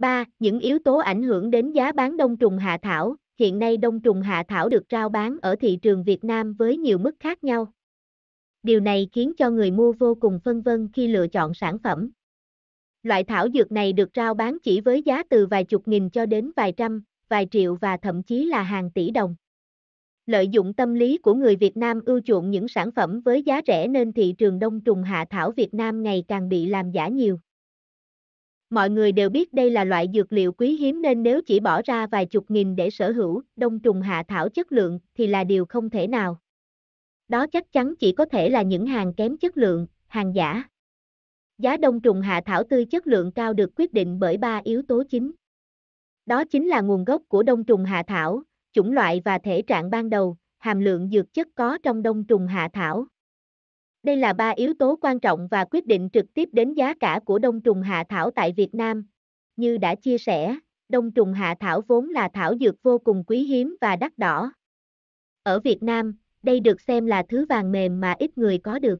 3. Những yếu tố ảnh hưởng đến giá bán đông trùng hạ thảo. Hiện nay đông trùng hạ thảo được rao bán ở thị trường Việt Nam với nhiều mức khác nhau. Điều này khiến cho người mua vô cùng phân vân khi lựa chọn sản phẩm. Loại thảo dược này được rao bán chỉ với giá từ vài chục nghìn cho đến vài trăm, vài triệu và thậm chí là hàng tỷ đồng. Lợi dụng tâm lý của người Việt Nam ưu chuộng những sản phẩm với giá rẻ nên thị trường đông trùng hạ thảo Việt Nam ngày càng bị làm giả nhiều. Mọi người đều biết đây là loại dược liệu quý hiếm nên nếu chỉ bỏ ra vài chục nghìn để sở hữu đông trùng hạ thảo chất lượng thì là điều không thể nào. Đó chắc chắn chỉ có thể là những hàng kém chất lượng, hàng giả. Giá đông trùng hạ thảo tươi chất lượng cao được quyết định bởi ba yếu tố chính. Đó chính là nguồn gốc của đông trùng hạ thảo, chủng loại và thể trạng ban đầu, hàm lượng dược chất có trong đông trùng hạ thảo, đây là ba yếu tố quan trọng và quyết định trực tiếp đến giá cả của đông trùng hạ thảo tại Việt Nam. Như đã chia sẻ, đông trùng hạ thảo vốn là thảo dược vô cùng quý hiếm và đắt đỏ. Ở Việt Nam, đây được xem là thứ vàng mềm mà ít người có được.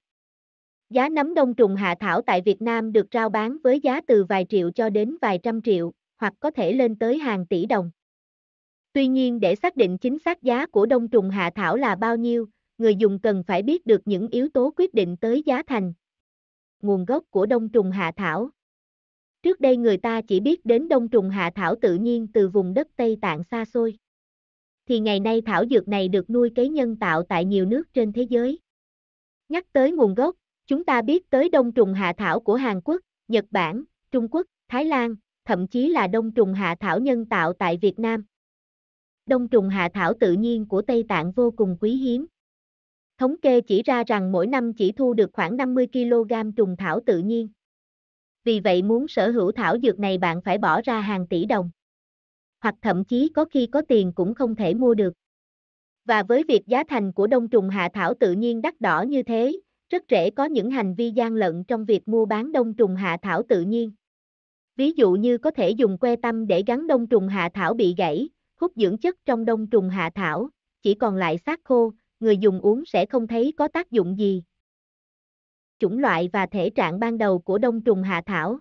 Giá nấm đông trùng hạ thảo tại Việt Nam được rao bán với giá từ vài triệu cho đến vài trăm triệu, hoặc có thể lên tới hàng tỷ đồng. Tuy nhiên để xác định chính xác giá của đông trùng hạ thảo là bao nhiêu, người dùng cần phải biết được những yếu tố quyết định tới giá thành. Nguồn gốc của đông trùng hạ thảo Trước đây người ta chỉ biết đến đông trùng hạ thảo tự nhiên từ vùng đất Tây Tạng xa xôi. Thì ngày nay thảo dược này được nuôi cấy nhân tạo tại nhiều nước trên thế giới. Nhắc tới nguồn gốc, chúng ta biết tới đông trùng hạ thảo của Hàn Quốc, Nhật Bản, Trung Quốc, Thái Lan, thậm chí là đông trùng hạ thảo nhân tạo tại Việt Nam. Đông trùng hạ thảo tự nhiên của Tây Tạng vô cùng quý hiếm, Thống kê chỉ ra rằng mỗi năm chỉ thu được khoảng 50 kg trùng thảo tự nhiên. Vì vậy muốn sở hữu thảo dược này bạn phải bỏ ra hàng tỷ đồng. Hoặc thậm chí có khi có tiền cũng không thể mua được. Và với việc giá thành của đông trùng hạ thảo tự nhiên đắt đỏ như thế, rất dễ có những hành vi gian lận trong việc mua bán đông trùng hạ thảo tự nhiên. Ví dụ như có thể dùng que tăm để gắn đông trùng hạ thảo bị gãy, hút dưỡng chất trong đông trùng hạ thảo, chỉ còn lại xác khô, người dùng uống sẽ không thấy có tác dụng gì. Chủng loại và thể trạng ban đầu của đông trùng hạ thảo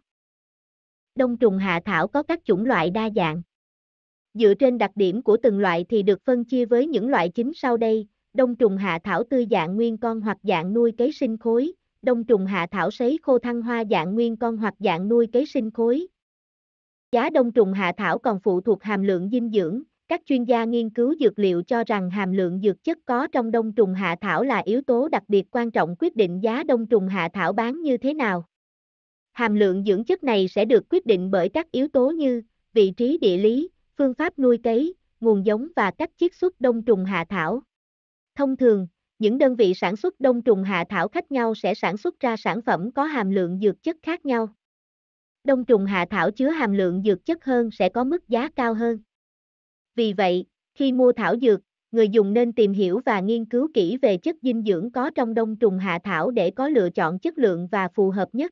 Đông trùng hạ thảo có các chủng loại đa dạng. Dựa trên đặc điểm của từng loại thì được phân chia với những loại chính sau đây, đông trùng hạ thảo tươi dạng nguyên con hoặc dạng nuôi cấy sinh khối, đông trùng hạ thảo sấy khô thăng hoa dạng nguyên con hoặc dạng nuôi cấy sinh khối. Giá đông trùng hạ thảo còn phụ thuộc hàm lượng dinh dưỡng, các chuyên gia nghiên cứu dược liệu cho rằng hàm lượng dược chất có trong đông trùng hạ thảo là yếu tố đặc biệt quan trọng quyết định giá đông trùng hạ thảo bán như thế nào. Hàm lượng dưỡng chất này sẽ được quyết định bởi các yếu tố như vị trí địa lý, phương pháp nuôi cấy, nguồn giống và cách chiết xuất đông trùng hạ thảo. Thông thường, những đơn vị sản xuất đông trùng hạ thảo khác nhau sẽ sản xuất ra sản phẩm có hàm lượng dược chất khác nhau. Đông trùng hạ thảo chứa hàm lượng dược chất hơn sẽ có mức giá cao hơn. Vì vậy, khi mua thảo dược, người dùng nên tìm hiểu và nghiên cứu kỹ về chất dinh dưỡng có trong đông trùng hạ thảo để có lựa chọn chất lượng và phù hợp nhất.